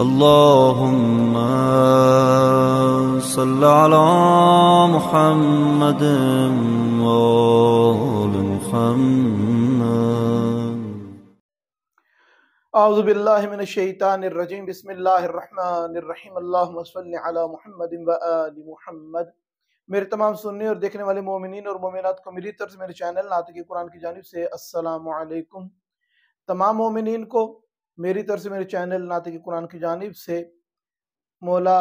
اللهم صل على محمد وآل محمد اعوذ بالله من الشيطان الرجيم بسم الله الرحمن الرحيم اللهم صل على محمد وآل محمد मेरे तमाम सुनने और देखने वाले मोमिन और मोमिनत को मेरी तर्ज मेरे चैनल नात के कुरान की जानब से अस्सलाम तमाम मोमिन को मेरी तरफ से मेरे चैनल नाते के कुरान की जानब से मौला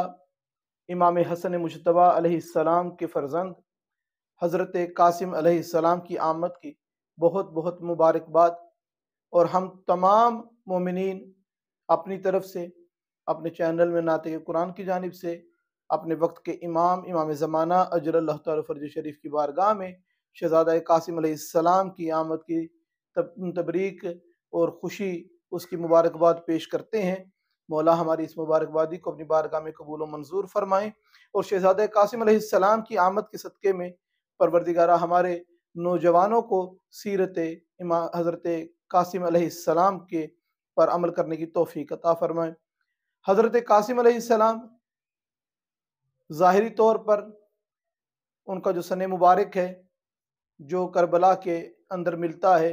इमाम हसन मुशतबा सलाम के फ़र्जंद हज़रत कासिम सलाम की आमद की बहुत बहुत मुबारकबाद और हम तमाम ममिन अपनी तरफ से अपने चैनल में नाते के कुरान की जानब से अपने वक्त के इमाम इमाम ज़माना अजर तरज शरीफ की बारगाह में शहजादा कासिम सलाम की आमद की तब तबरीक और ख़ुशी उसकी मुबारकबाद पेश करते हैं मौला हमारी इस मुबारकबादी को अपनी बारगाह में कबूल मंजूर फरमाएं और शहजाद कासिम सलाम की आमद के सदक़े में परवरदिगारा हमारे नौजवानों को सीरत इमा हज़रत कासिम सलाम के पर अमल करने की तोफ़ी कता फरमाएँ हज़रत कासिम सलाम ज़ाहरी तौर पर उनका जो सन मुबारक है जो करबला के अंदर मिलता है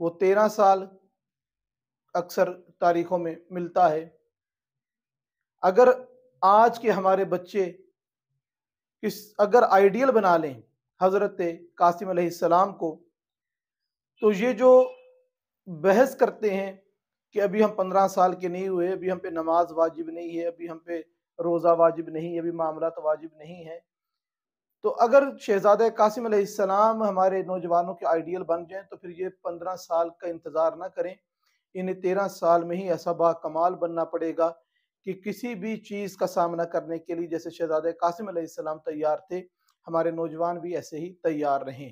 वो तेरह साल अक्सर तारीखों में मिलता है अगर आज के हमारे बच्चे किस अगर आइडियल बना लें हज़रत कासिम सलाम को तो ये जो बहस करते हैं कि अभी हम पंद्रह साल के नहीं हुए अभी हम पे नमाज वाजिब नहीं है अभी हम पे रोज़ा वाजिब नहीं है अभी मामला तो वाजिब नहीं है तो अगर शहजाद कासिम सलाम हमारे नौजवानों के आइडियल बन जाएं तो फिर ये पंद्रह साल का इंतज़ार ना करें इन तेरह साल में ही ऐसा बा कमाल बनना पड़ेगा कि किसी भी चीज़ का सामना करने के लिए जैसे शहजादे कासिम सलाम तैयार थे हमारे नौजवान भी ऐसे ही तैयार रहे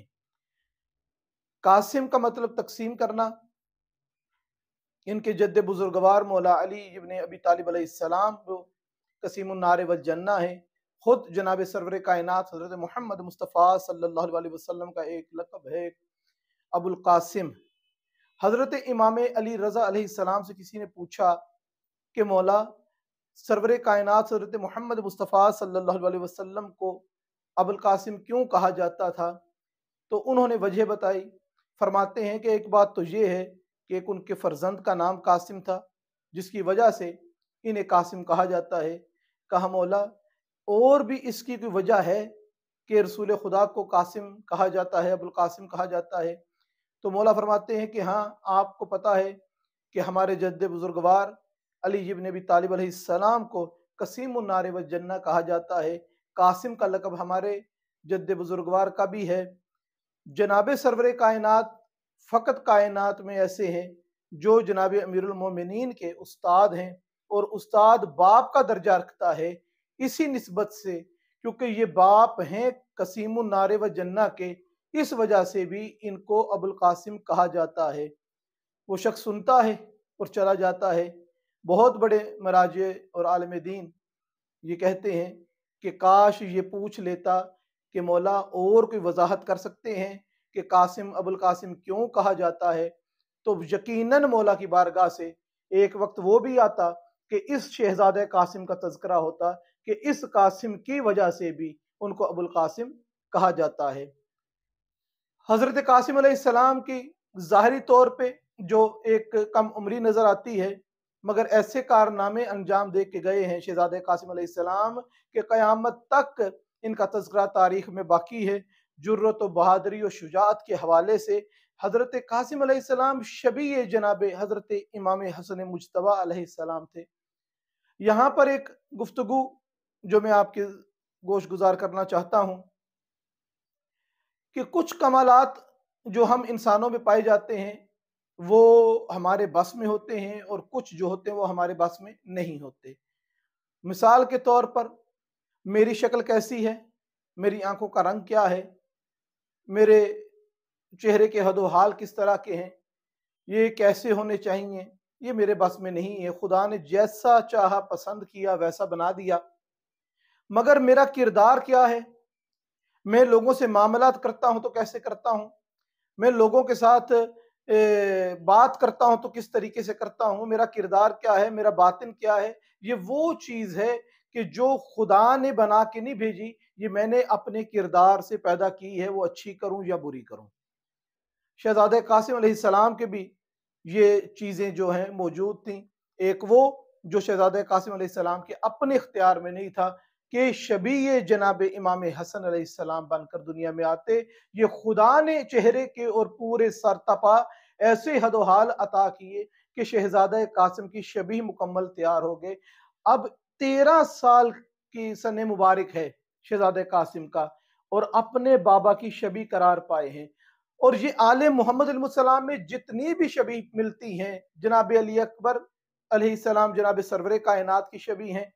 कासिम का मतलब तकसीम करना इनके जद बुजुर्गवार मौला अली इबन अबी तालिब सलाम जो कसीम नार व जन्ना है ख़ुद जनाब सरवर कायनात हज़रत मोहम्मद मुस्तफ़ा सल्लल्लाहु अलैहि वसल्लम का एक लकब है अबुल कासिम हज़रत इमाम अली रज़ा सलाम से किसी ने पूछा कि मौला सरवर कायनात हज़रत मोहम्मद मुस्तफ़ा सल्ला अलैहि को अबुल कासिम क्यों कहा जाता था तो उन्होंने वजह बताई फरमाते हैं कि एक बात तो ये है कि एक उनके फर्जंद का नाम कासिम था जिसकी वजह से इन्हें कासिम कहा जाता है कहा मौला और भी इसकी कोई वजह है कि रसूल खुदा को कासिम कहा जाता है अबुल कासिम कहा जाता है तो मौला फरमाते हैं कि हाँ आपको पता है कि हमारे जद्द बुजुर्गवार अली इबन नबी तालिब सलाम को कसीम व जन्ना कहा जाता है कासिम का लकब हमारे जद बुजुर्गवार का भी है जनाब सरवर कायनात फ़कत कायन में ऐसे हैं जो जनाब अमीरमिन के उस्ताद हैं और उस्ताद बाप का दर्जा रखता है इसी नस्बत से क्योंकि ये बाप हैं कसीम नारे व जन्ना के इस वजह से भी इनको अबुल कासिम कहा जाता है वो शख्स सुनता है और चला जाता है बहुत बड़े मराजे और आलम दीन ये कहते हैं कि काश ये पूछ लेता कि मौला और कोई वजाहत कर सकते हैं कि कासिम अबुल कासिम क्यों कहा जाता है तो यकीनन मौला की बारगाह से एक वक्त वो भी आता कि इस शहजाद कासिम का तस्करा होता कि इस कासिम की वजह से भी उनको अबुल कासिम कहा जाता है हज़रत कासिम सलाम की ज़ाहरी तौर पर जो एक कम उम्री नज़र आती है मगर ऐसे कारनामे अंजाम दे के गए हैं शहजाद कासिम सलाम के क़यामत तक इनका तस्करा तारीख में बाकी है जुर्रत बहादरी और शुजात के हवाले से हज़रत कासिम सलाम शबी जनाब हज़रत इमाम हसन मुशतबा सलाम थे यहाँ पर एक गुफ्तु जो मैं आपके गोश गुजार करना चाहता हूँ कि कुछ कमालत जो हम इंसानों में पाए जाते हैं वो हमारे बस में होते हैं और कुछ जो होते हैं वो हमारे बस में नहीं होते मिसाल के तौर पर मेरी शक्ल कैसी है मेरी आंखों का रंग क्या है मेरे चेहरे के हदोहाल किस तरह के हैं ये कैसे होने चाहिए ये मेरे बस में नहीं है खुदा ने जैसा चाहा पसंद किया वैसा बना दिया मगर मेरा किरदार क्या है मैं लोगों से मामला करता हूँ तो कैसे करता हूँ मैं लोगों के साथ ए, बात करता हूँ तो किस तरीके से करता हूँ मेरा किरदार क्या है मेरा बातिन क्या है ये वो चीज़ है कि जो खुदा ने बना के नहीं भेजी ये मैंने अपने किरदार से पैदा की है वो अच्छी करूँ या बुरी करूँ शहजाद कासिम सलाम के भी ये चीज़ें जो हैं मौजूद थी एक वो जो शहजाद कासिम सलाम के अपने इख्तियार में नहीं था कि शबी जनाब इमाम हसन अलैहिस्सलाम बनकर दुनिया में आते ये खुदा ने चेहरे के और पूरे सरतपा ऐसे हदोहाल अता किए कि शहजादा कासिम की शबी मुकम्मल तैयार हो गए अब तेरह साल की सन मुबारक है शहजादा कासिम का और अपने बाबा की शबी करार पाए हैं और ये आल मोहम्मद में जितनी भी शबी मिलती हैं जनाब अली अकबर अलैहिस्सलाम जनाब सरवर कायनात की शबी हैं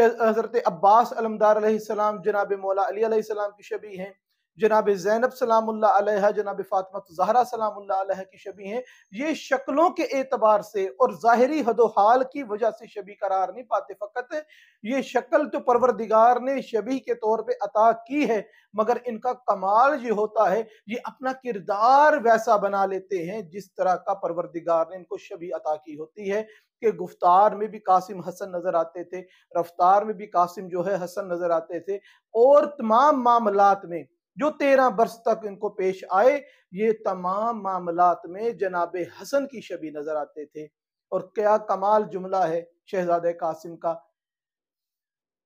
हज़रत अब्बास अलमदार जनाब मौला अली सलाम की शबी हैं जनाब जैनब सलाम्ला जनाब फ़ातमत जहरा सलाम्ला की शबी हैं ये शक्लों के एतबार से और ज़ाहरी हदोहाल की वजह से शबी करार नहीं पाते फ़कत ये शक्ल तो परवरदिगार ने शबी के तौर पर अता की है मगर इनका कमाल ये होता है ये अपना किरदार वैसा बना लेते हैं जिस तरह का परवरदिगार ने इनको शबी अता की होती है कि गुफ्तार में भी कासिम हसन नजर आते थे रफ्तार में भी कासिम जो है हसन नजर आते थे और तमाम मामलात में जो तेरह बरस तक इनको पेश आए ये तमाम मामलात में जनाब हसन की शबी नजर आते थे और क्या कमाल जुमला है शहजाद कासिम का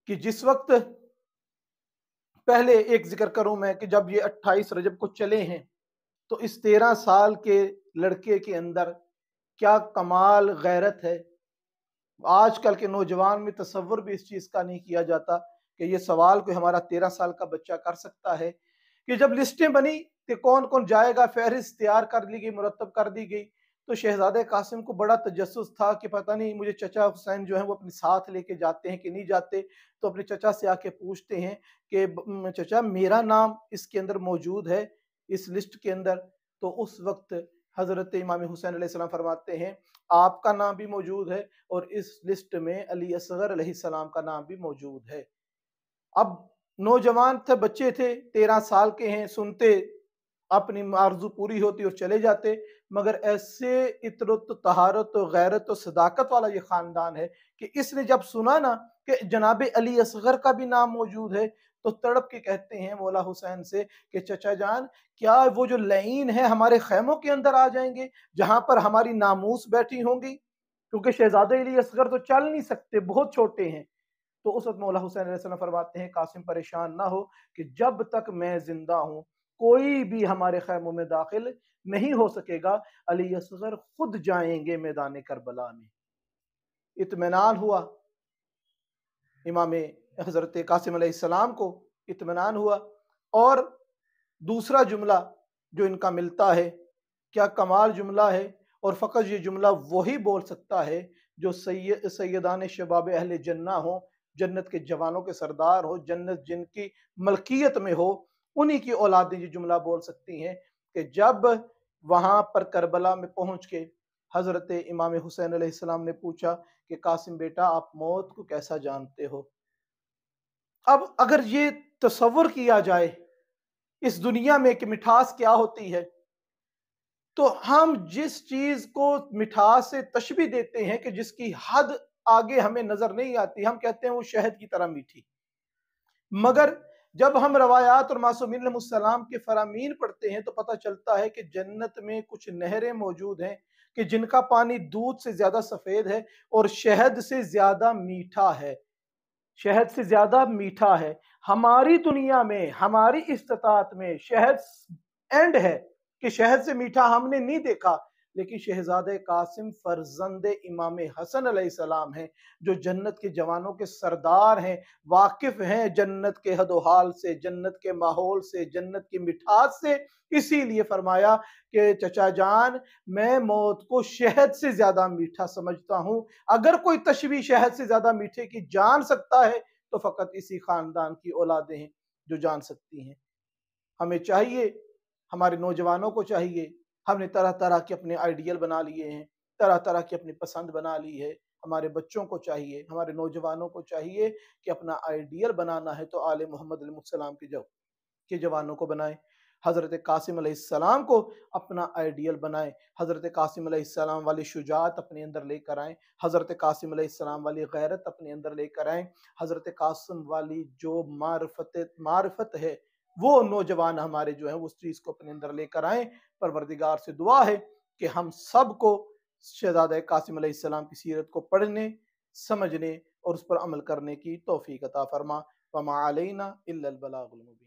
कि जिस वक्त पहले एक जिक्र करूं मैं कि जब ये 28 रजब को चले हैं तो इस तेरह साल के लड़के के अंदर क्या कमाल गैरत है आजकल के नौजवान में तस्वुर भी इस चीज़ का नहीं किया जाता कि ये सवाल कोई हमारा तेरह साल का बच्चा कर सकता है कि जब लिस्टें बनी तो कौन कौन जाएगा फहरिस्त तैयार कर ली गई मुरतब कर दी गई तो शहजादे कासिम को बड़ा तजस था कि पता नहीं मुझे चचा हुसैन जो है वो अपने साथ लेके जाते हैं कि नहीं जाते तो अपने चचा से आके पूछते हैं कि चचा मेरा नाम इसके अंदर मौजूद है इस लिस्ट के अंदर तो उस वक्त हज़रत इमाम हुसैन सलाम फरमाते हैं आपका नाम भी मौजूद है और इस लिस्ट में अली असगर सलाम का नाम भी मौजूद है अब नौजवान थे बच्चे थे तेरह साल के हैं सुनते अपनी आरजू पूरी होती और चले जाते मगर ऐसे इतरत तहारत और गैरत और सदाकत वाला ये ख़ानदान है कि इसने जब सुना ना कि जनाब अली असगर का भी नाम मौजूद है तो तड़प के कहते हैं मौला हुसैन से कि चचा जान क्या वो जो लाइन है हमारे खैमों के अंदर आ जाएंगे जहां पर हमारी नामूस बैठी होंगी क्योंकि शहजादे अली असगर तो चल नहीं सकते बहुत छोटे हैं तो उस वक्त मौला हुसैन फरमाते हैं कासिम परेशान ना हो कि जब तक मैं जिंदा हूँ कोई भी हमारे खैमों में दाखिल नहीं हो सकेगा अली असगर खुद जाएंगे मैदान करबला में इतमान हुआ इमाम हज़रत कासिम को इतमान हुआ और दूसरा जुमला जो इनका मिलता है क्या कमाल जुमला है और फ़कत ये जुमला वही बोल सकता है जो सैद सैदान शबाब अहल जन्ना हो जन्नत के जवानों के सरदार हो जन्नत जिनकी मलकियत में हो उन्हीं की औलादें ये जुमला बोल सकती हैं कि जब वहाँ पर करबला में पहुँच के हज़रत इमाम हुसैन सलाम ने पूछा कि कासिम बेटा आप मौत को कैसा जानते हो अब अगर ये तस्वर किया जाए इस दुनिया में कि मिठास क्या होती है तो हम जिस चीज को मिठास से तशबी देते हैं कि जिसकी हद आगे हमें नजर नहीं आती हम कहते हैं वो शहद की तरह मीठी मगर जब हम रवायात और मासूमिनसलाम के फरामीन पढ़ते हैं तो पता चलता है कि जन्नत में कुछ नहरें मौजूद हैं कि जिनका पानी दूध से ज़्यादा सफ़ेद है और शहद से ज़्यादा मीठा है शहद से ज़्यादा मीठा है हमारी दुनिया में हमारी इस्तात में शहद एंड है कि शहद से मीठा हमने नहीं देखा लेकिन शहजाद कासिम फरजंद इमाम हसन सलाम हैं जो जन्नत के जवानों के सरदार हैं वाकिफ हैं जन्नत के हदोहाल से जन्नत के माहौल से जन्नत की मिठास से इसीलिए फरमाया कि चचा जान मैं मौत को शहद से ज़्यादा मीठा समझता हूँ अगर कोई तशवी शहद से ज़्यादा मीठे की जान सकता है तो फ़कत इसी ख़ानदान की औलादें हैं जो जान सकती हैं हमें चाहिए हमारे नौजवानों को चाहिए हमने तरह तरह के अपने आइडियल बना लिए हैं तरह तरह की अपनी पसंद बना ली है हमारे बच्चों को चाहिए हमारे नौजवानों को चाहिए कि अपना आइडियल बनाना है तो आल मोहम्मद के जो के जवानों को बनाए हज़रत कासिम सलाम को अपना आइडियल बनाएं हज़रत कासिम सलाम वाली शुजात अपने अंदर लेकर आएं हज़रत कासिम सलाम वाली गैरत अपने अंदर लेकर आएं हज़रत कासिम वाली जो मारफत मारफत है वो नौजवान हमारे जो है उस चीज़ को अपने अंदर लेकर आएं परवरदिगार से दुआ है कि हम सब को शहजाद कासिम सलाम की सीरत को पढ़ने समझने और उस पर अमल करने की तोफ़ी कता फरमा पमा अलैना इल्लल